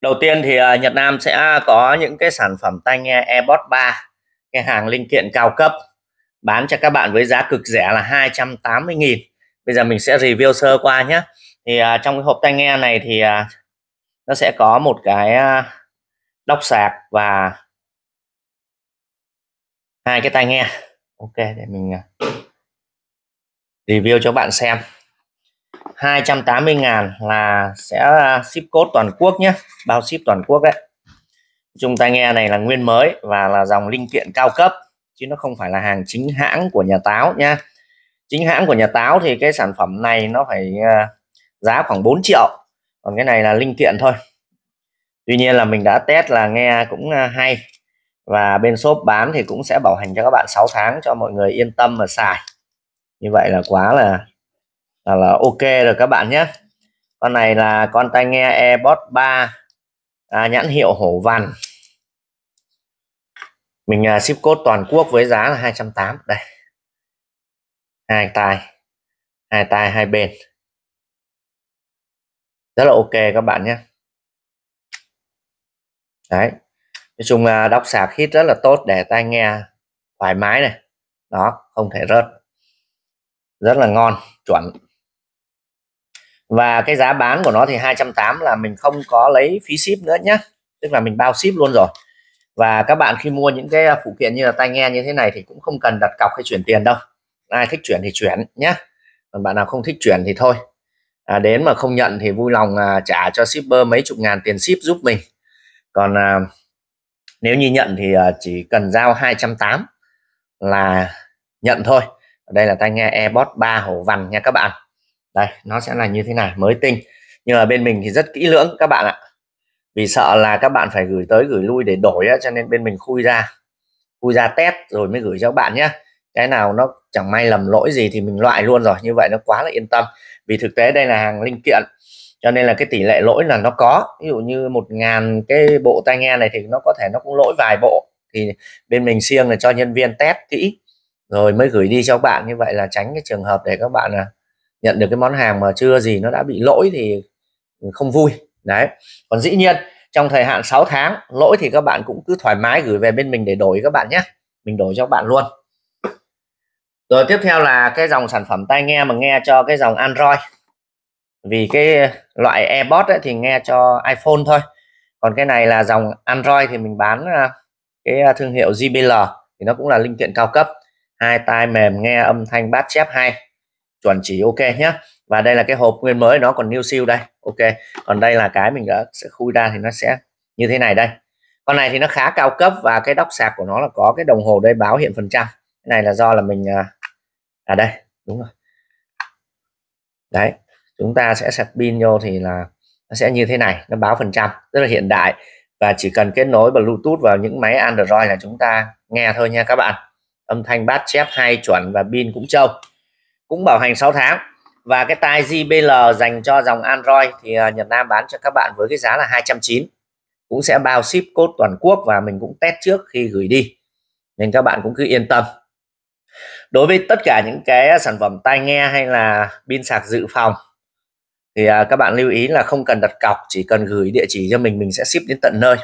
Đầu tiên thì à, Nhật Nam sẽ có những cái sản phẩm tai nghe AirPods 3, cái hàng linh kiện cao cấp bán cho các bạn với giá cực rẻ là 280.000. Bây giờ mình sẽ review sơ qua nhé. Thì à, trong cái hộp tai nghe này thì à, nó sẽ có một cái đốc sạc và hai cái tai nghe. Ok để mình review cho bạn xem. 280 ngàn là sẽ à, ship code toàn quốc nhé bao ship toàn quốc đấy chung tai nghe này là nguyên mới và là dòng linh kiện cao cấp chứ nó không phải là hàng chính hãng của nhà táo nha chính hãng của nhà táo thì cái sản phẩm này nó phải à, giá khoảng 4 triệu còn cái này là linh kiện thôi tuy nhiên là mình đã test là nghe cũng à, hay và bên shop bán thì cũng sẽ bảo hành cho các bạn 6 tháng cho mọi người yên tâm mà xài như vậy là quá là là, là ok rồi các bạn nhé con này là con tai nghe Airpods 3 à, nhãn hiệu hổ vằn mình à, ship code toàn quốc với giá là 280 đây hai tai hai tai hai bên rất là ok các bạn nhé đấy nói chung là đọc sạc hít rất là tốt để tai nghe thoải mái này đó không thể rớt rất là ngon chuẩn và cái giá bán của nó thì 280 là mình không có lấy phí ship nữa nhé tức là mình bao ship luôn rồi và các bạn khi mua những cái phụ kiện như là tai nghe như thế này thì cũng không cần đặt cọc hay chuyển tiền đâu ai thích chuyển thì chuyển nhé còn bạn nào không thích chuyển thì thôi à, đến mà không nhận thì vui lòng à, trả cho shipper mấy chục ngàn tiền ship giúp mình còn à, nếu như nhận thì à, chỉ cần giao 280 là nhận thôi đây là tai nghe Airpods 3 hổ vằn nha các bạn đây nó sẽ là như thế này mới tinh nhưng mà bên mình thì rất kỹ lưỡng các bạn ạ vì sợ là các bạn phải gửi tới gửi lui để đổi á, cho nên bên mình khui ra khui ra test rồi mới gửi cho các bạn nhé cái nào nó chẳng may lầm lỗi gì thì mình loại luôn rồi như vậy nó quá là yên tâm vì thực tế đây là hàng linh kiện cho nên là cái tỷ lệ lỗi là nó có ví dụ như một ngàn cái bộ tai nghe này thì nó có thể nó cũng lỗi vài bộ thì bên mình siêng là cho nhân viên test kỹ rồi mới gửi đi cho các bạn như vậy là tránh cái trường hợp để các bạn là nhận được cái món hàng mà chưa gì nó đã bị lỗi thì không vui đấy còn dĩ nhiên trong thời hạn 6 tháng lỗi thì các bạn cũng cứ thoải mái gửi về bên mình để đổi các bạn nhé mình đổi cho các bạn luôn rồi tiếp theo là cái dòng sản phẩm tai nghe mà nghe cho cái dòng Android vì cái loại AirPods ấy thì nghe cho iPhone thôi còn cái này là dòng Android thì mình bán à, cái à, thương hiệu JBL thì nó cũng là linh kiện cao cấp hai tai mềm nghe âm thanh bass chép hay chuẩn chỉ ok nhé và đây là cái hộp nguyên mới nó còn new siêu đây ok còn đây là cái mình đã sẽ khui ra thì nó sẽ như thế này đây con này thì nó khá cao cấp và cái đốc sạc của nó là có cái đồng hồ đây báo hiện phần trăm cái này là do là mình à, à đây đúng rồi đấy chúng ta sẽ sạc pin vô thì là nó sẽ như thế này nó báo phần trăm rất là hiện đại và chỉ cần kết nối bluetooth vào những máy android là chúng ta nghe thôi nha các bạn âm thanh bass chép hay chuẩn và pin cũng trâu cũng bảo hành 6 tháng và cái tai JBL dành cho dòng Android thì à, Nhật Nam bán cho các bạn với cái giá là 290 cũng sẽ bao ship cốt toàn quốc và mình cũng test trước khi gửi đi nên các bạn cũng cứ yên tâm đối với tất cả những cái sản phẩm tai nghe hay là pin sạc dự phòng thì à, các bạn lưu ý là không cần đặt cọc chỉ cần gửi địa chỉ cho mình mình sẽ ship đến tận nơi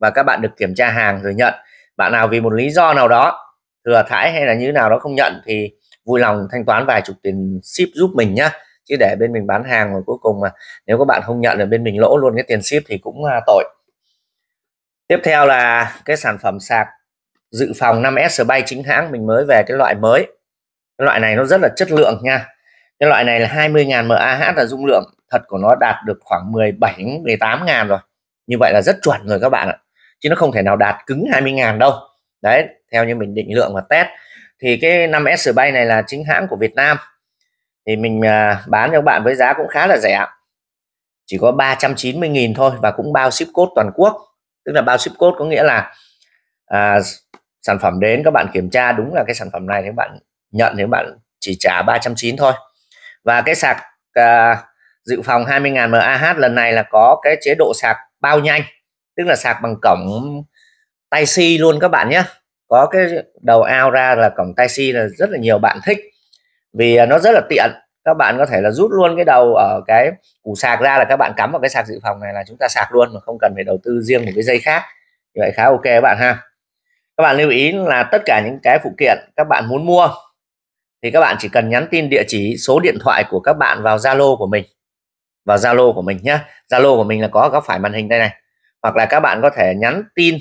và các bạn được kiểm tra hàng rồi nhận bạn nào vì một lý do nào đó thừa thải hay là như nào đó không nhận thì vui lòng thanh toán vài chục tiền ship giúp mình nhá chứ để bên mình bán hàng rồi cuối cùng mà nếu các bạn không nhận được bên mình lỗ luôn cái tiền ship thì cũng à, tội tiếp theo là cái sản phẩm sạc dự phòng 5S bay chính hãng mình mới về cái loại mới cái loại này nó rất là chất lượng nha cái loại này là 20.000 mAh là dung lượng thật của nó đạt được khoảng 17 18.000 rồi như vậy là rất chuẩn rồi các bạn ạ chứ nó không thể nào đạt cứng 20.000 đâu đấy theo như mình định lượng và test thì cái 5S Bay này là chính hãng của Việt Nam thì mình à, bán cho các bạn với giá cũng khá là rẻ chỉ có 390.000 thôi và cũng bao ship code toàn quốc tức là bao ship code có nghĩa là à, sản phẩm đến các bạn kiểm tra đúng là cái sản phẩm này thì các bạn nhận thì các bạn chỉ trả 390 thôi và cái sạc à, dự phòng 20.000 mAh lần này là có cái chế độ sạc bao nhanh tức là sạc bằng cổng tai si luôn các bạn nhé có cái đầu ao ra là cổng tai si là rất là nhiều bạn thích vì à, nó rất là tiện các bạn có thể là rút luôn cái đầu ở cái củ sạc ra là các bạn cắm vào cái sạc dự phòng này là chúng ta sạc luôn mà không cần phải đầu tư riêng một cái dây khác như vậy khá ok các bạn ha các bạn lưu ý là tất cả những cái phụ kiện các bạn muốn mua thì các bạn chỉ cần nhắn tin địa chỉ số điện thoại của các bạn vào Zalo của mình vào Zalo của mình nhé Zalo của mình là có góc phải màn hình đây này hoặc là các bạn có thể nhắn tin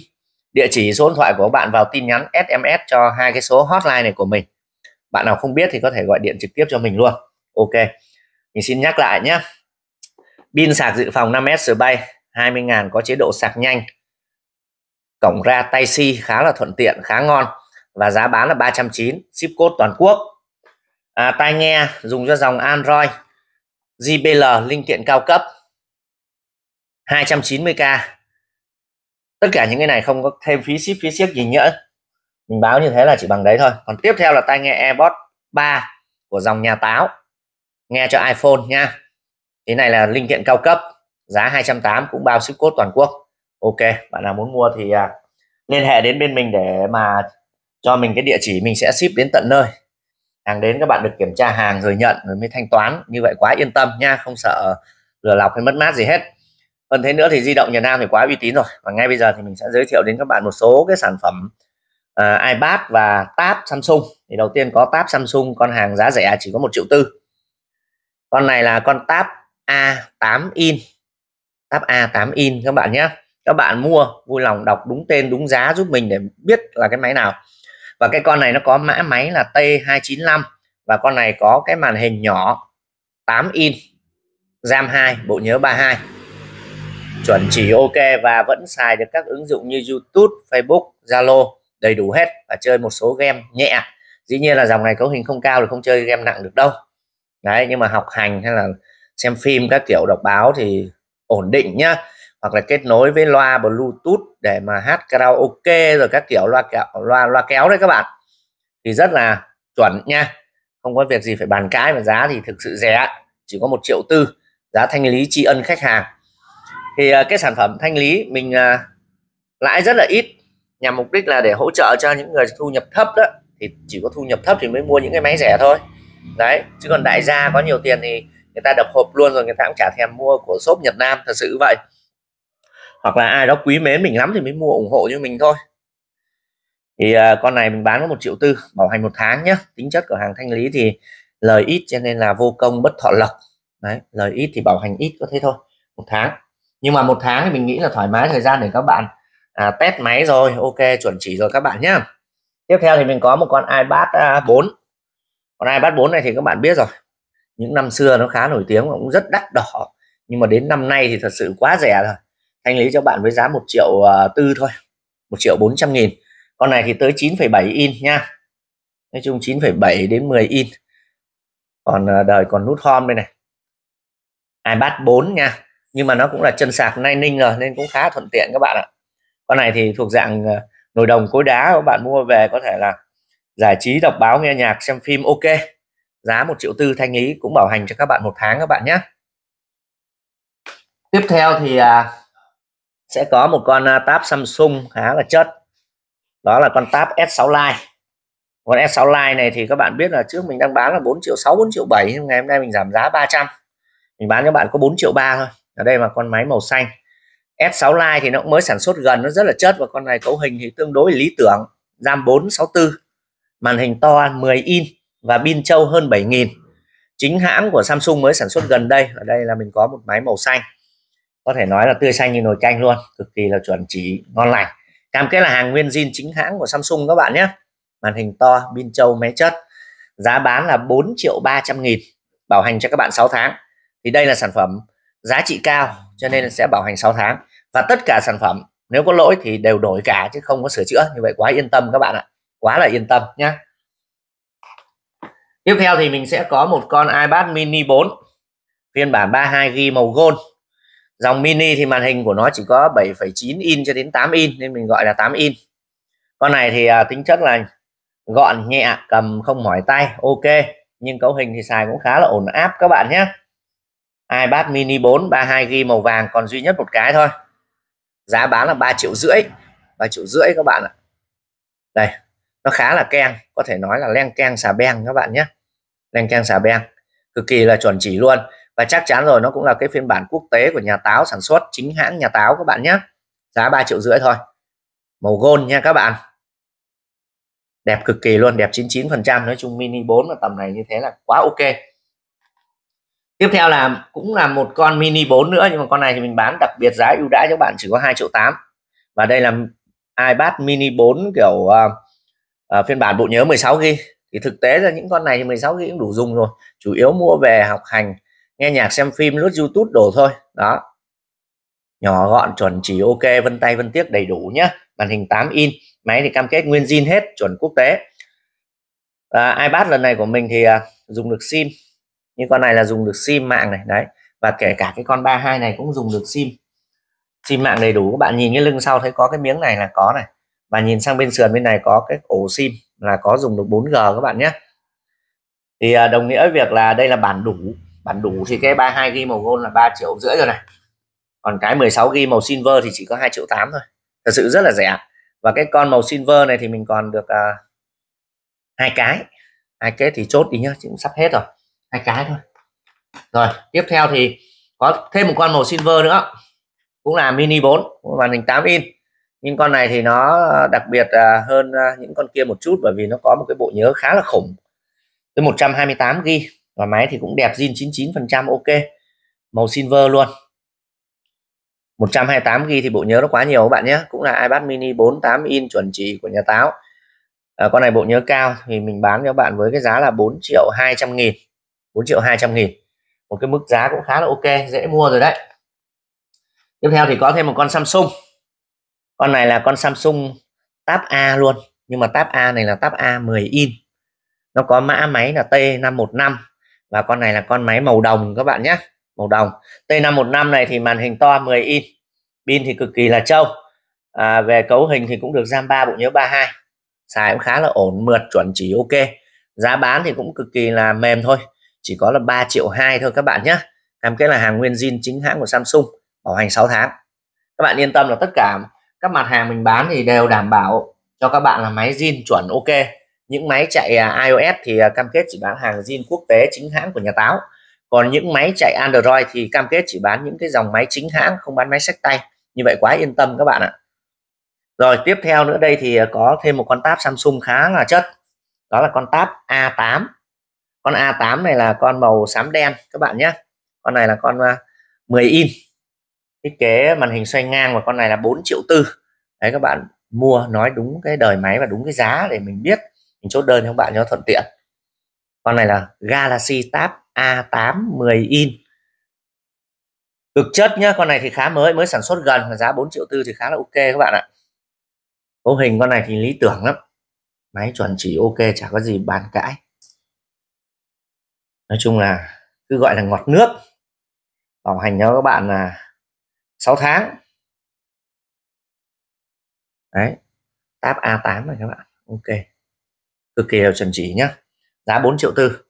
địa chỉ số điện thoại của bạn vào tin nhắn SMS cho hai cái số hotline này của mình bạn nào không biết thì có thể gọi điện trực tiếp cho mình luôn ok mình xin nhắc lại nhé pin sạc dự phòng 5S bay 20.000 có chế độ sạc nhanh cổng ra tay si khá là thuận tiện khá ngon và giá bán là 309 ship code toàn quốc à, tai nghe dùng cho dòng Android JBL linh kiện cao cấp 290k tất cả những cái này không có thêm phí ship phí ship gì nhỡ mình báo như thế là chỉ bằng đấy thôi còn tiếp theo là tai nghe AirPods 3 của dòng nhà táo nghe cho iPhone nha cái này là linh kiện cao cấp giá 208 cũng bao ship cốt toàn quốc ok bạn nào muốn mua thì à, liên hệ đến bên mình để mà cho mình cái địa chỉ mình sẽ ship đến tận nơi hàng đến các bạn được kiểm tra hàng rồi nhận rồi mới thanh toán như vậy quá yên tâm nha không sợ lừa lọc hay mất mát gì hết hơn vâng, thế nữa thì di động Việt Nam thì quá uy tín rồi và ngay bây giờ thì mình sẽ giới thiệu đến các bạn một số cái sản phẩm uh, iPad và Tab Samsung thì đầu tiên có Tab Samsung con hàng giá rẻ chỉ có một triệu tư con này là con Tab A8 in Tab A8 in các bạn nhé các bạn mua vui lòng đọc đúng tên đúng giá giúp mình để biết là cái máy nào và cái con này nó có mã máy là T295 và con này có cái màn hình nhỏ 8 in RAM 2 bộ nhớ 32 chuẩn chỉ ok và vẫn xài được các ứng dụng như YouTube, Facebook, Zalo đầy đủ hết và chơi một số game nhẹ dĩ nhiên là dòng này cấu hình không cao thì không chơi game nặng được đâu đấy nhưng mà học hành hay là xem phim các kiểu đọc báo thì ổn định nhá hoặc là kết nối với loa bluetooth để mà hát karaoke rồi các kiểu loa kéo loa loa kéo đấy các bạn thì rất là chuẩn nha không có việc gì phải bàn cãi mà giá thì thực sự rẻ chỉ có một triệu tư giá thanh lý tri ân khách hàng thì à, cái sản phẩm thanh lý mình à, lãi rất là ít nhằm mục đích là để hỗ trợ cho những người thu nhập thấp đó thì chỉ có thu nhập thấp thì mới mua những cái máy rẻ thôi đấy chứ còn đại gia có nhiều tiền thì người ta đập hộp luôn rồi người ta cũng chả thèm mua của shop Nhật Nam thật sự vậy hoặc là ai đó quý mến mình lắm thì mới mua ủng hộ cho mình thôi thì uh, con này mình bán có một triệu tư bảo hành một tháng nhé tính chất cửa hàng thanh lý thì lời ít cho nên là vô công bất thọ lộc đấy lời ít thì bảo hành ít có thế thôi một tháng nhưng mà một tháng thì mình nghĩ là thoải mái thời gian để các bạn à, test máy rồi ok chuẩn chỉ rồi các bạn nhé tiếp theo thì mình có một con iPad à, 4 con iPad 4 này thì các bạn biết rồi những năm xưa nó khá nổi tiếng cũng rất đắt đỏ nhưng mà đến năm nay thì thật sự quá rẻ rồi thanh lý cho bạn với giá một triệu à, tư thôi một triệu bốn trăm nghìn con này thì tới 9,7 in nha nói chung 9,7 đến 10 in còn à, đời còn nút home đây này iPad 4 nha nhưng mà nó cũng là chân sạc nay ninh rồi nên cũng khá thuận tiện các bạn ạ con này thì thuộc dạng ờ, nồi đồng cối đá các bạn mua về có thể là giải trí đọc báo nghe nhạc xem phim ok giá một triệu tư thanh lý cũng bảo hành cho các bạn một tháng các bạn nhé tiếp theo thì à, sẽ có một con à, tab Samsung khá là chất đó là con tab S6 Lite con S6 Lite này thì các bạn biết là trước mình đang bán là 4 triệu 6 4 triệu 7 nhưng ngày hôm nay mình giảm giá 300 mình bán cho bạn có 4 triệu 3 thôi ở đây là con máy màu xanh S6 Lite thì nó cũng mới sản xuất gần nó rất là chất và con này cấu hình thì tương đối lý tưởng RAM 464 màn hình to 10 in và pin trâu hơn 7000 chính hãng của Samsung mới sản xuất gần đây ở đây là mình có một máy màu xanh có thể nói là tươi xanh như nồi canh luôn cực kỳ là chuẩn chỉ ngon lành cam kết là hàng nguyên zin chính hãng của Samsung các bạn nhé màn hình to pin trâu máy chất giá bán là 4 triệu 300 nghìn bảo hành cho các bạn 6 tháng thì đây là sản phẩm giá trị cao cho nên vâng. sẽ bảo hành 6 tháng và tất cả sản phẩm nếu có lỗi thì đều đổi cả chứ không có sửa chữa như vậy quá yên tâm các bạn ạ quá là yên tâm nhé tiếp theo thì mình sẽ có một con iPad mini 4 phiên bản 32GB màu gold dòng mini thì màn hình của nó chỉ có 7,9 in cho đến 8 in nên mình gọi là 8 in con này thì à, tính chất là gọn nhẹ cầm không mỏi tay ok nhưng cấu hình thì xài cũng khá là ổn áp các bạn nhé iPad mini 4 32GB màu vàng còn duy nhất một cái thôi giá bán là 3 triệu rưỡi 3 triệu rưỡi các bạn ạ đây nó khá là keng có thể nói là len keng xà beng các bạn nhé len keng xà beng cực kỳ là chuẩn chỉ luôn và chắc chắn rồi nó cũng là cái phiên bản quốc tế của nhà táo sản xuất chính hãng nhà táo các bạn nhé giá 3 triệu rưỡi thôi màu gold nha các bạn đẹp cực kỳ luôn đẹp 99 phần trăm nói chung mini 4 là tầm này như thế là quá ok tiếp theo là cũng là một con mini 4 nữa nhưng mà con này thì mình bán đặc biệt giá ưu đãi cho bạn chỉ có 2 triệu 8 và đây là iPad mini 4 kiểu uh, uh, phiên bản bộ nhớ 16 GB thì thực tế là những con này thì 16 GB cũng đủ dùng rồi chủ yếu mua về học hành nghe nhạc xem phim lướt YouTube đồ thôi đó nhỏ gọn chuẩn chỉ ok vân tay vân tiếc đầy đủ nhá màn hình 8 in máy thì cam kết nguyên zin hết chuẩn quốc tế à, iPad lần này của mình thì à, dùng được sim như con này là dùng được sim mạng này đấy và kể cả cái con 32 này cũng dùng được sim sim mạng đầy đủ các bạn nhìn cái lưng sau thấy có cái miếng này là có này và nhìn sang bên sườn bên này có cái ổ sim là có dùng được 4G các bạn nhé thì à, đồng nghĩa việc là đây là bản đủ bản đủ thì cái 32 g màu gold là 3 triệu rưỡi rồi này còn cái 16 g màu silver thì chỉ có 2 triệu 8 thôi thật sự rất là rẻ và cái con màu silver này thì mình còn được à, hai uh, cái hai cái thì chốt đi nhá chứ cũng sắp hết rồi hai cái thôi rồi tiếp theo thì có thêm một con màu silver nữa cũng là mini 4 màn hình 8 in nhưng con này thì nó đặc biệt à, hơn à, những con kia một chút bởi vì nó có một cái bộ nhớ khá là khủng tới 128 g và máy thì cũng đẹp zin 99 phần trăm ok màu silver luôn 128 g thì bộ nhớ nó quá nhiều các bạn nhé cũng là iPad mini 48 in chuẩn chỉ của nhà táo à, con này bộ nhớ cao thì mình bán cho bạn với cái giá là 4 triệu 200 nghìn 4 triệu 200 nghìn một cái mức giá cũng khá là ok dễ mua rồi đấy tiếp theo thì có thêm một con Samsung con này là con Samsung Tab A luôn nhưng mà Tab A này là Tab A 10 in nó có mã máy là T515 và con này là con máy màu đồng các bạn nhé màu đồng T515 này thì màn hình to 10 in pin thì cực kỳ là trâu à, về cấu hình thì cũng được RAM 3 bộ nhớ 32 xài cũng khá là ổn mượt chuẩn chỉ ok giá bán thì cũng cực kỳ là mềm thôi chỉ có là 3 triệu 2 thôi các bạn nhé cam kết là hàng nguyên zin chính hãng của Samsung bảo hành 6 tháng các bạn yên tâm là tất cả các mặt hàng mình bán thì đều đảm bảo cho các bạn là máy zin chuẩn ok những máy chạy à, iOS thì à, cam kết chỉ bán hàng zin quốc tế chính hãng của nhà táo còn những máy chạy Android thì cam kết chỉ bán những cái dòng máy chính hãng không bán máy sách tay như vậy quá yên tâm các bạn ạ rồi tiếp theo nữa đây thì à, có thêm một con tab Samsung khá là chất đó là con tab A8 con A8 này là con màu xám đen các bạn nhé con này là con 10 à, in thiết kế màn hình xoay ngang và con này là 4 triệu tư đấy các bạn mua nói đúng cái đời máy và đúng cái giá để mình biết mình chốt đơn cho các bạn cho thuận tiện con này là Galaxy Tab A8 10 in cực chất nhá con này thì khá mới mới sản xuất gần và giá 4 triệu tư thì khá là ok các bạn ạ cấu hình con này thì lý tưởng lắm máy chuẩn chỉ ok chả có gì bàn cãi nói chung là cứ gọi là ngọt nước bảo hành cho các bạn là 6 tháng đấy tab A8 này các bạn ok cực kỳ là chuẩn chỉ nhá giá 4 triệu tư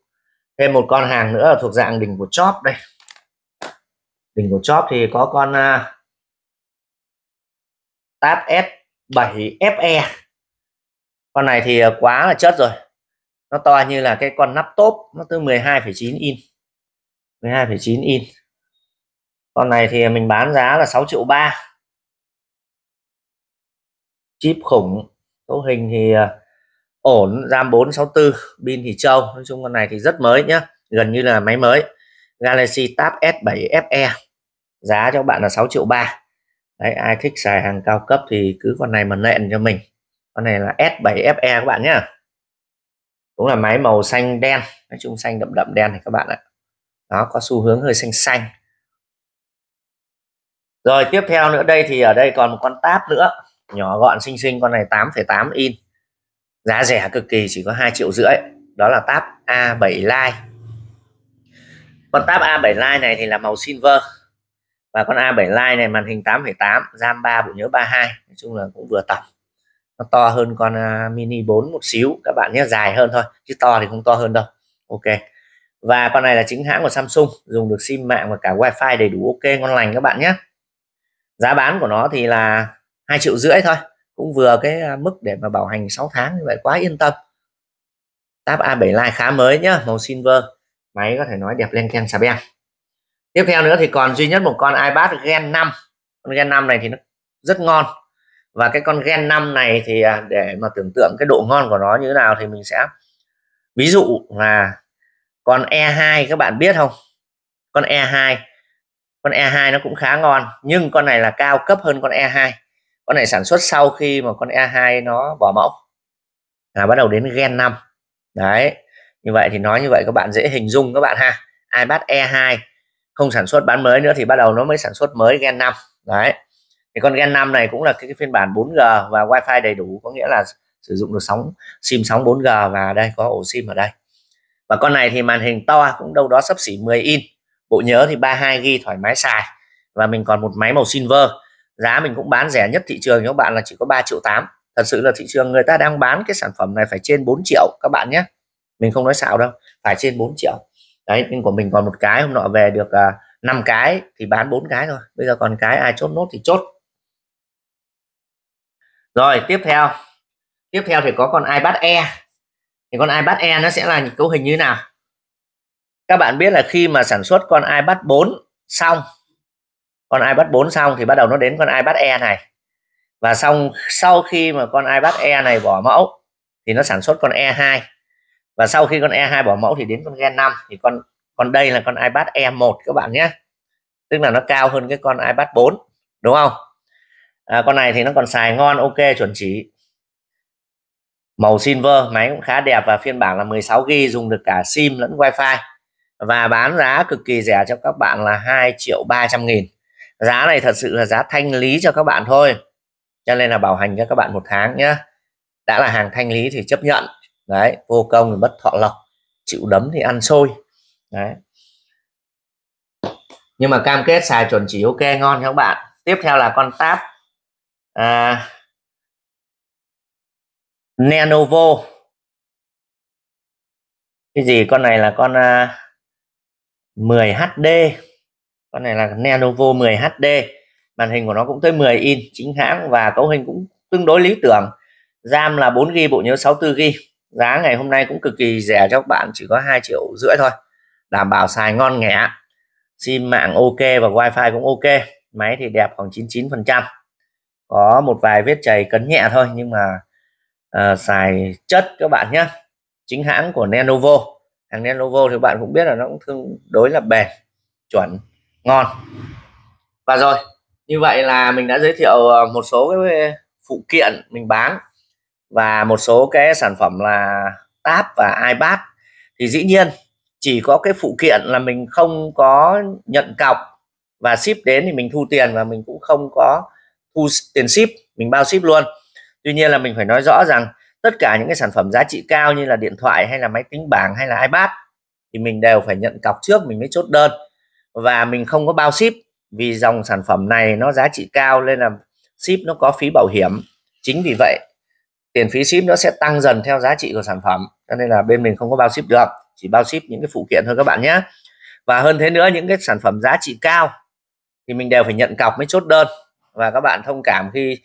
thêm một con hàng nữa là thuộc dạng đỉnh của chóp đây đỉnh của chóp thì có con uh, tab S7 FE con này thì à, quá là chất rồi nó to như là cái con nắp tốp nó tới 12,9 in 12,9 in con này thì mình bán giá là 6 triệu ba chip khủng cấu hình thì à, ổn RAM 464 pin thì trâu nói chung con này thì rất mới nhá gần như là máy mới Galaxy Tab S7 FE giá cho bạn là 6 triệu ba đấy ai thích xài hàng cao cấp thì cứ con này mà nện cho mình con này là S7 FE các bạn nhé cũng là máy màu xanh đen nói chung xanh đậm đậm đen thì các bạn ạ nó có xu hướng hơi xanh xanh rồi tiếp theo nữa đây thì ở đây còn một con tab nữa nhỏ gọn xinh xinh con này 8,8 in giá rẻ cực kỳ chỉ có 2 triệu rưỡi đó là tab A7 Lite con tab A7 Lite này thì là màu silver và con A7 Lite này màn hình 8,8 RAM 3 bộ nhớ 32 nói chung là cũng vừa tổng nó to hơn con à, mini 4 một xíu các bạn nhé dài hơn thôi chứ to thì không to hơn đâu ok và con này là chính hãng của Samsung dùng được sim mạng và cả wifi đầy đủ ok ngon lành các bạn nhé giá bán của nó thì là hai triệu rưỡi thôi cũng vừa cái à, mức để mà bảo hành 6 tháng như vậy quá yên tâm Tab A7 Lite khá mới nhá màu silver máy có thể nói đẹp lên keng xà beng tiếp theo nữa thì còn duy nhất một con iPad Gen 5 con Gen 5 này thì nó rất ngon và cái con gen 5 này thì à, để mà tưởng tượng cái độ ngon của nó như thế nào thì mình sẽ ví dụ là con E2 các bạn biết không con E2 con E2 nó cũng khá ngon nhưng con này là cao cấp hơn con E2 con này sản xuất sau khi mà con E2 nó bỏ mẫu là bắt đầu đến gen 5 đấy như vậy thì nói như vậy các bạn dễ hình dung các bạn ha iPad E2 không sản xuất bán mới nữa thì bắt đầu nó mới sản xuất mới gen 5 đấy thì con Gen 5 này cũng là cái, cái phiên bản 4G và wifi đầy đủ có nghĩa là sử dụng được sóng sim sóng 4G và đây có ổ sim ở đây và con này thì màn hình to cũng đâu đó sắp xỉ 10 in bộ nhớ thì 32 g thoải mái xài và mình còn một máy màu silver giá mình cũng bán rẻ nhất thị trường cho các bạn là chỉ có 3 triệu 8 thật sự là thị trường người ta đang bán cái sản phẩm này phải trên 4 triệu các bạn nhé mình không nói xạo đâu phải trên 4 triệu đấy nhưng của mình còn một cái hôm nọ về được uh, à, 5 cái thì bán bốn cái thôi bây giờ còn cái ai chốt nốt thì chốt rồi tiếp theo tiếp theo thì có con ipad e thì con ipad e nó sẽ là những cấu hình như thế nào các bạn biết là khi mà sản xuất con ipad 4 xong con ipad 4 xong thì bắt đầu nó đến con ipad e này và xong sau khi mà con ipad e này bỏ mẫu thì nó sản xuất con e 2 và sau khi con e 2 bỏ mẫu thì đến con gen 5 thì con còn đây là con ipad e 1 các bạn nhé tức là nó cao hơn cái con ipad 4 đúng không à, con này thì nó còn xài ngon ok chuẩn chỉ màu silver máy cũng khá đẹp và phiên bản là 16 g dùng được cả sim lẫn wifi và bán giá cực kỳ rẻ cho các bạn là 2 triệu 300 nghìn giá này thật sự là giá thanh lý cho các bạn thôi cho nên là bảo hành cho các bạn một tháng nhé đã là hàng thanh lý thì chấp nhận đấy vô công thì mất thọ lộc chịu đấm thì ăn xôi đấy nhưng mà cam kết xài chuẩn chỉ ok ngon các bạn tiếp theo là con tab à, Lenovo cái gì con này là con à, 10HD con này là Nenovo 10HD màn hình của nó cũng tới 10 in chính hãng và cấu hình cũng tương đối lý tưởng RAM là 4GB bộ nhớ 64GB giá ngày hôm nay cũng cực kỳ rẻ cho các bạn chỉ có 2 triệu rưỡi thôi đảm bảo xài ngon nghẻ sim mạng ok và wifi cũng ok máy thì đẹp khoảng 99 phần trăm có một vài vết chày cấn nhẹ thôi nhưng mà uh, xài chất các bạn nhé chính hãng của Lenovo hàng Lenovo thì bạn cũng biết là nó cũng tương đối là bền chuẩn ngon và rồi như vậy là mình đã giới thiệu ờ, một số cái phụ kiện mình bán và một số cái sản phẩm là tab và iPad thì dĩ nhiên chỉ có cái phụ kiện là mình không có nhận cọc và ship đến thì mình thu tiền và mình cũng không có thu tiền ship mình bao ship luôn tuy nhiên là mình phải nói rõ rằng tất cả những cái sản phẩm giá trị cao như là điện thoại hay là máy tính bảng hay là ipad thì mình đều phải nhận cọc trước mình mới chốt đơn và mình không có bao ship vì dòng sản phẩm này nó giá trị cao nên là ship nó có phí bảo hiểm chính vì vậy tiền phí ship nó sẽ tăng dần theo giá trị của sản phẩm cho nên là bên mình không có bao ship được chỉ bao ship những cái phụ kiện thôi các bạn nhé và hơn thế nữa những cái sản phẩm giá trị cao thì mình đều phải nhận cọc mới chốt đơn và các bạn thông cảm khi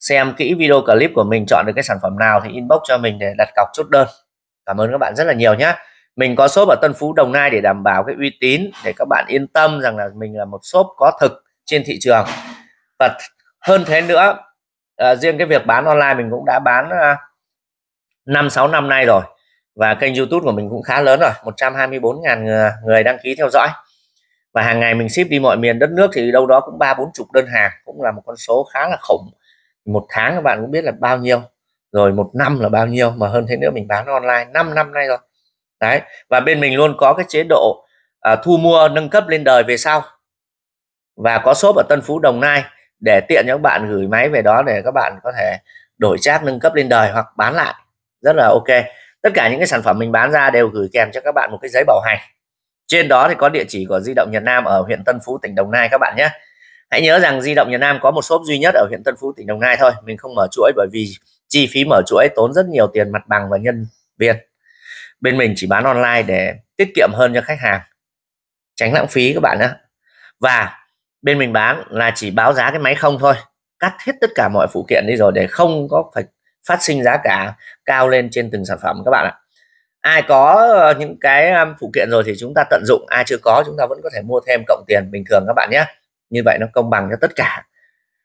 xem kỹ video clip của mình chọn được cái sản phẩm nào thì inbox cho mình để đặt cọc chốt đơn cảm ơn các bạn rất là nhiều nhé mình có shop ở Tân Phú Đồng Nai để đảm bảo cái uy tín để các bạn yên tâm rằng là mình là một shop có thực trên thị trường và hơn thế nữa à, riêng cái việc bán online mình cũng đã bán ờ, năm sáu năm nay rồi và kênh YouTube của mình cũng khá lớn rồi 124.000 người, người đăng ký theo dõi và hàng ngày mình ship đi mọi miền đất nước thì đâu đó cũng ba bốn chục đơn hàng cũng là một con số khá là khủng một tháng các bạn cũng biết là bao nhiêu rồi một năm là bao nhiêu mà hơn thế nữa mình bán online 5 năm nay rồi đấy và bên mình luôn có cái chế độ à, thu mua nâng cấp lên đời về sau và có shop ở Tân Phú Đồng Nai để tiện cho các bạn gửi máy về đó để các bạn có thể đổi chat nâng cấp lên đời hoặc bán lại rất là ok tất cả những cái sản phẩm mình bán ra đều gửi kèm cho các bạn một cái giấy bảo hành trên đó thì có địa chỉ của di động Nhật Nam ở huyện Tân Phú tỉnh Đồng Nai các bạn nhé hãy nhớ rằng di động Nhật Nam có một shop duy nhất ở huyện Tân Phú tỉnh Đồng Nai thôi mình không mở chuỗi bởi vì chi phí mở chuỗi tốn rất nhiều tiền mặt bằng và nhân viên bên mình chỉ bán online để tiết kiệm hơn cho khách hàng tránh lãng phí các bạn nhé và bên mình bán là chỉ báo giá cái máy không thôi cắt hết tất cả mọi phụ kiện đi rồi để không có phải phát sinh giá cả cao lên trên từng sản phẩm các bạn ạ ai có ờ, những cái phụ kiện rồi thì chúng ta tận dụng ai chưa có chúng ta vẫn có thể mua thêm cộng tiền bình thường các bạn nhé như vậy nó công bằng cho tất cả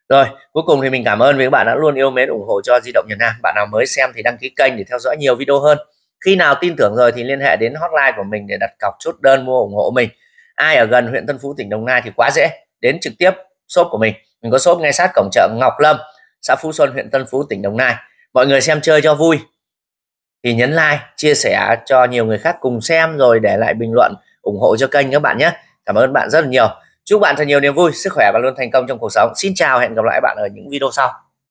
rồi cuối cùng thì mình cảm ơn vì các bạn đã luôn yêu mến ủng hộ cho di động Việt Nam bạn nào mới xem thì đăng ký kênh để theo dõi nhiều video hơn khi nào tin tưởng rồi thì liên hệ đến hotline của mình để đặt cọc chốt đơn mua ủng hộ mình ai ở gần huyện Tân Phú tỉnh Đồng Nai thì quá dễ đến trực tiếp shop của mình mình có shop ngay sát cổng chợ Ngọc Lâm xã Phú Xuân huyện Tân Phú tỉnh Đồng Nai mọi người xem chơi cho vui thì nhấn like chia sẻ cho nhiều người khác cùng xem rồi để lại bình luận ủng hộ cho kênh các bạn nhé cảm ơn bạn rất là nhiều chúc bạn thật nhiều niềm vui sức khỏe và luôn thành công trong cuộc sống xin chào hẹn gặp lại bạn ở những video sau